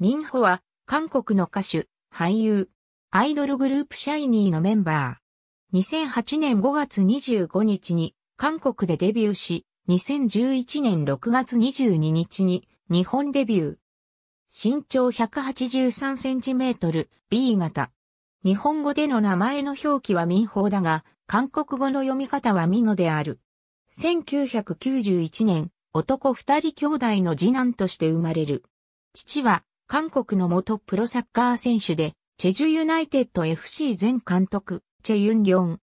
ミンホは、韓国の歌手、俳優、アイドルグループシャイニーのメンバー。2008年5月25日に韓国でデビューし、2011年6月22日に日本デビュー。身長183センチメートル、B 型。日本語での名前の表記は民法だが、韓国語の読み方はミノである。1991年、男二人兄弟の次男として生まれる。父は韓国の元プロサッカー選手で、チェジュユナイテッド FC 前監督、チェユンギョン。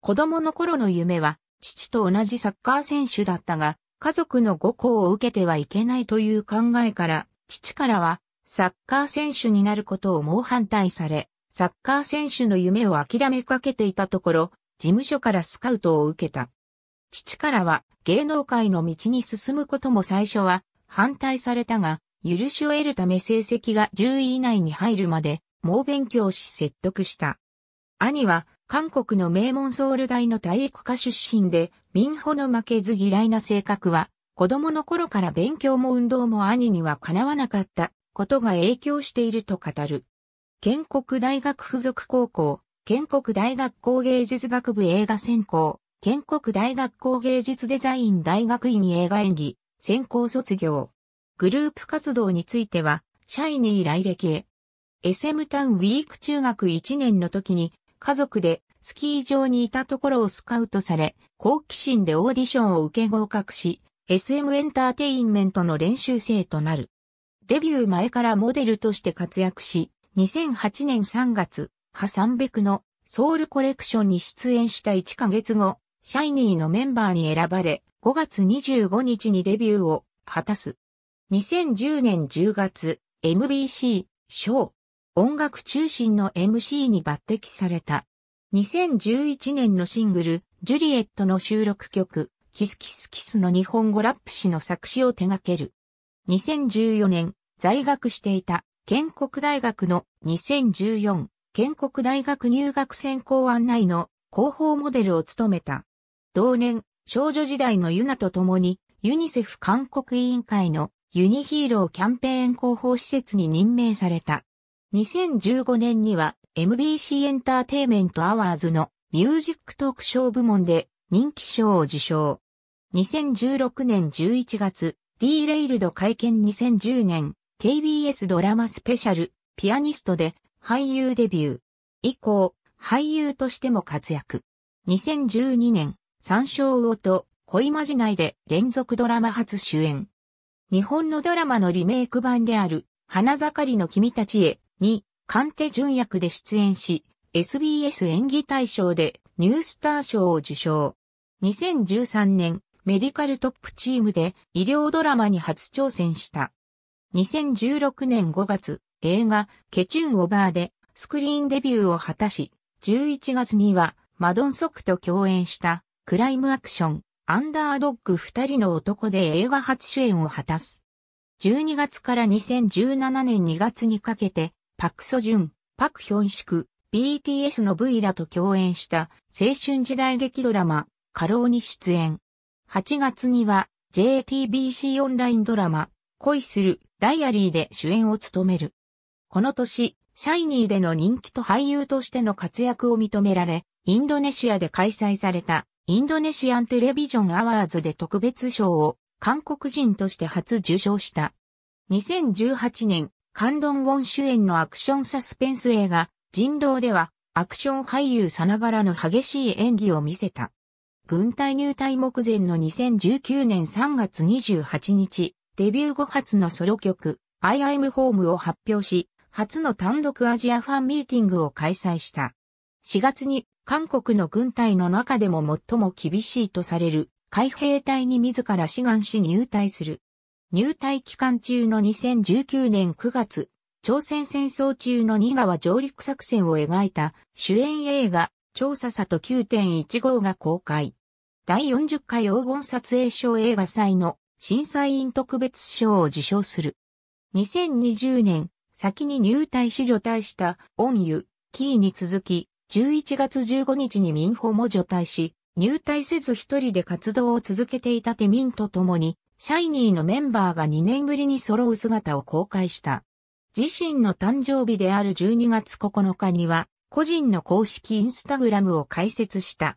子供の頃の夢は、父と同じサッカー選手だったが、家族の誤行を受けてはいけないという考えから、父からは、サッカー選手になることを猛反対され、サッカー選手の夢を諦めかけていたところ、事務所からスカウトを受けた。父からは芸能界の道に進むことも最初は反対されたが、許しを得るため成績が10位以内に入るまで、猛勉強し説得した。兄は、韓国の名門ソウル大の体育科出身で、民保の負けず嫌いな性格は、子供の頃から勉強も運動も兄にはかなわなかったことが影響していると語る。建国大学附属高校、建国大学工芸術学部映画専攻、建国大学校芸術デザイン大学院映画演技、専攻卒業。グループ活動については、シャイニー来歴へ。SM タウンウィーク中学1年の時に、家族でスキー場にいたところをスカウトされ、好奇心でオーディションを受け合格し、SM エンターテインメントの練習生となる。デビュー前からモデルとして活躍し、2008年3月、ハサンベクのソウルコレクションに出演した1ヶ月後、シャイニーのメンバーに選ばれ、5月25日にデビューを果たす。2010年10月、MBC、ショー、音楽中心の MC に抜擢された。2011年のシングル、ジュリエットの収録曲、キスキスキスの日本語ラップ詩の作詞を手掛ける。2014年、在学していた、建国大学の2014、建国大学入学選考案内の広報モデルを務めた。同年、少女時代のユナと共に、ユニセフ韓国委員会のユニヒーローキャンペーン広報施設に任命された。2015年には MBC エンターテイメントアワーズのミュージックトークショー部門で人気賞を受賞。2016年11月、D レイルド会見2010年、KBS ドラマスペシャル、ピアニストで俳優デビュー。以降、俳優としても活躍。2012年、三章魚と恋まじないで連続ドラマ初主演。日本のドラマのリメイク版である、花盛りの君たちへ、に、ン手純役で出演し、SBS 演技大賞でニュースター賞を受賞。2013年、メディカルトップチームで医療ドラマに初挑戦した。2016年5月、映画、ケチュンオバーでスクリーンデビューを果たし、11月にはマドンソクと共演したクライムアクション、アンダードッグ二人の男で映画初主演を果たす。12月から2017年2月にかけて、パクソジュン、パクヒョンシク、BTS の V らと共演した青春時代劇ドラマ、過労に出演。8月には JTBC オンラインドラマ、恋するダイアリーで主演を務める。この年、シャイニーでの人気と俳優としての活躍を認められ、インドネシアで開催されたインドネシアンテレビジョンアワーズで特別賞を韓国人として初受賞した。2018年、カンドンウォン主演のアクションサスペンス映画、人狼では、アクション俳優さながらの激しい演技を見せた。軍隊入隊目前の2019年3月28日、デビュー後初のソロ曲、I am home を発表し、初の単独アジアファンミーティングを開催した。4月に韓国の軍隊の中でも最も厳しいとされる海兵隊に自ら志願し入隊する。入隊期間中の2019年9月、朝鮮戦争中の新川上陸作戦を描いた主演映画、調査里9.15が公開。第40回黄金撮影賞映画祭の審査員特別賞を受賞する。2020年、先に入隊し除隊した、恩湯、キーに続き、11月15日に民法も除隊し、入隊せず一人で活動を続けていたテミンと共に、シャイニーのメンバーが2年ぶりに揃う姿を公開した。自身の誕生日である12月9日には、個人の公式インスタグラムを開設した。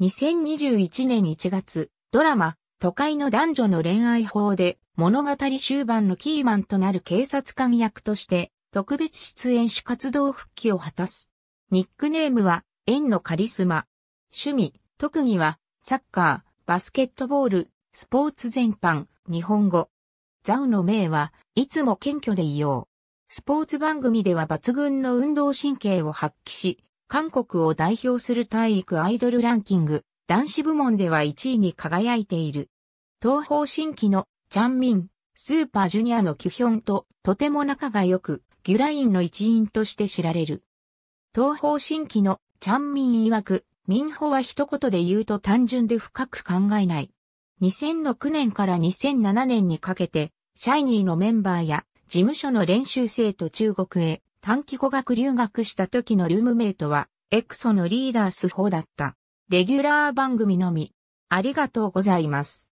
2021年1月、ドラマ、都会の男女の恋愛法で、物語終盤のキーマンとなる警察官役として、特別出演し活動復帰を果たす。ニックネームは、円のカリスマ。趣味、特技は、サッカー、バスケットボール、スポーツ全般、日本語。ザウの名は、いつも謙虚でいよう。スポーツ番組では抜群の運動神経を発揮し、韓国を代表する体育アイドルランキング、男子部門では1位に輝いている。東方新規のチャンミン、スーパージュニアのキュヒョンととても仲が良く、ギュラインの一員として知られる。東方新規のチャンミン曰く、民法は一言で言うと単純で深く考えない。2006年から2007年にかけて、シャイニーのメンバーや事務所の練習生と中国へ短期語学留学した時のルームメイトは、エクソのリーダース4だった。レギュラー番組のみ。ありがとうございます。